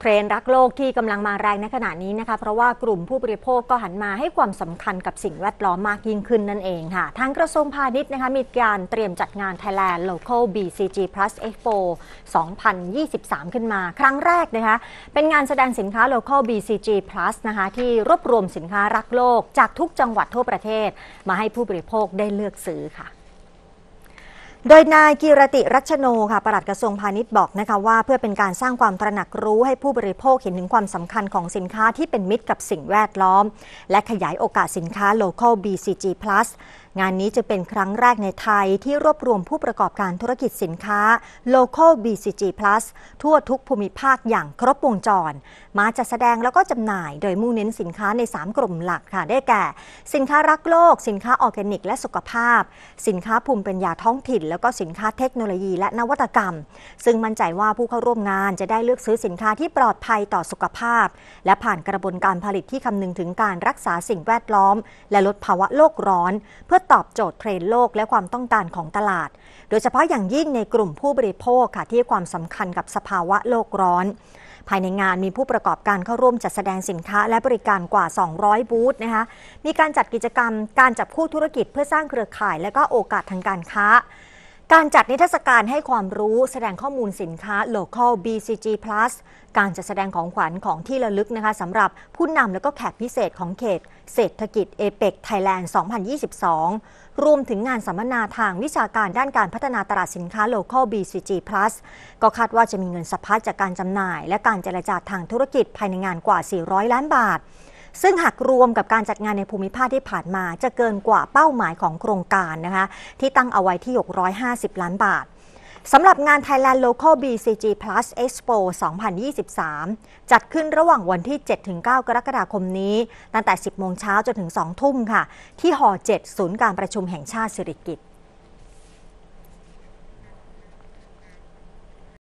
เทรนรักโลกที่กำลังมาแรงในขณะนี้นะคะ เพราะว่ากลุ่มผู้บริโภคก็หันมาให้ความสำคัญกับสิ่งแวดล้อมมากยิ่งขึ้นนั่นเองค่ะ ทางกระทรวงพาณิชย์นะคะมีการเตรียมจัดงาน Thailand Local BCG Plus Expo 2023 ขึ้นมา ครั้งแรกนะคะ เป็นงานแสดงสินค้า Local BCG Plus นะคะที่รวบรวมสินค้ารักโลกจากทุกจังหวัดทั่วประเทศมาให้ผู้บริโภคได้เลือกซื้อค่ะโดยนายกิรติรัชโน ค่ะปลัดกระทรวงพาณิชย์บอกนะคะว่าเพื่อเป็นการสร้างความตระหนักรู้ให้ผู้บริโภคเห็นถึงความสำคัญของสินค้าที่เป็นมิตรกับสิ่งแวดล้อม และขยายโอกาสสินค้า local BCG plus งานนี้จะเป็นครั้งแรกในไทยที่รวบรวมผู้ประกอบการธุรกิจสินค้า local BCG plus ทั่วทุกภูมิภาคอย่างครบวงจรมาจัดแสดงแล้วก็จำหน่าย โดยมุ่งเน้นสินค้าใน3กลุ่มหลักค่ะ ได้แก่สินค้ารักโลก สินค้าออร์แกนิก และสุขภาพ สินค้าภูมิปัญญาท้องถิ่น แล้วก็สินค้าเทคโนโลยีและนวัตกรรม ซึ่งมั่นใจว่าผู้เข้าร่วมงานจะได้เลือกซื้อสินค้าที่ปลอดภัยต่อสุขภาพ และผ่านกระบวนการผลิตที่คำนึงถึงการรักษาสิ่งแวดล้อม และลดภาวะโลกร้อน เพื่อตอบโจทย์เทรนด์โลกและความต้องการของตลาด โดยเฉพาะอย่างยิ่งในกลุ่มผู้บริโภคค่ะที่ความสำคัญกับสภาวะโลกร้อนภายในงานมีผู้ประกอบการเข้าร่วมจัดแสดงสินค้าและบริการกว่า 200 บูธนะคะ มีการจัดกิจกรรม การจับคู่ธุรกิจเพื่อสร้างเครือข่าย และก็โอกาสทางการค้า การจัดนิทรรศการให้ความรู้ แสดงข้อมูลสินค้า local BCG plus การจัดแสดงของขวัญของที่ระลึกนะคะสำหรับผู้นำและก็แขกพิเศษของเขตเศรษฐกิจเอเปกไทยแลนด์ 2022 รวมถึงงานสัมมนาทางวิชาการด้านการพัฒนาตลาดสินค้าโลเคอล BCG Plus ก็คาดว่าจะมีเงินสะพัดจากการจำหน่าย และการเจรจาทางธุรกิจภายในงานกว่า 400 ล้านบาท ซึ่งหากรวมกับการจัดงานในภูมิภาคที่ผ่านมาจะเกินกว่าเป้าหมายของโครงการนะคะที่ตั้งเอาไว้ที่ 650 ล้านบาทสำหรับงาน Thailand Local BCG Plus Expo 2023 จัดขึ้นระหว่างวันที่ 7-9 กรกฎาคมนี้ ตั้งแต่ 10 โมงเช้าจนถึง 2 ทุ่มค่ะ ที่หอ7 ศูนย์การประชุมแห่งชาติสิริกิต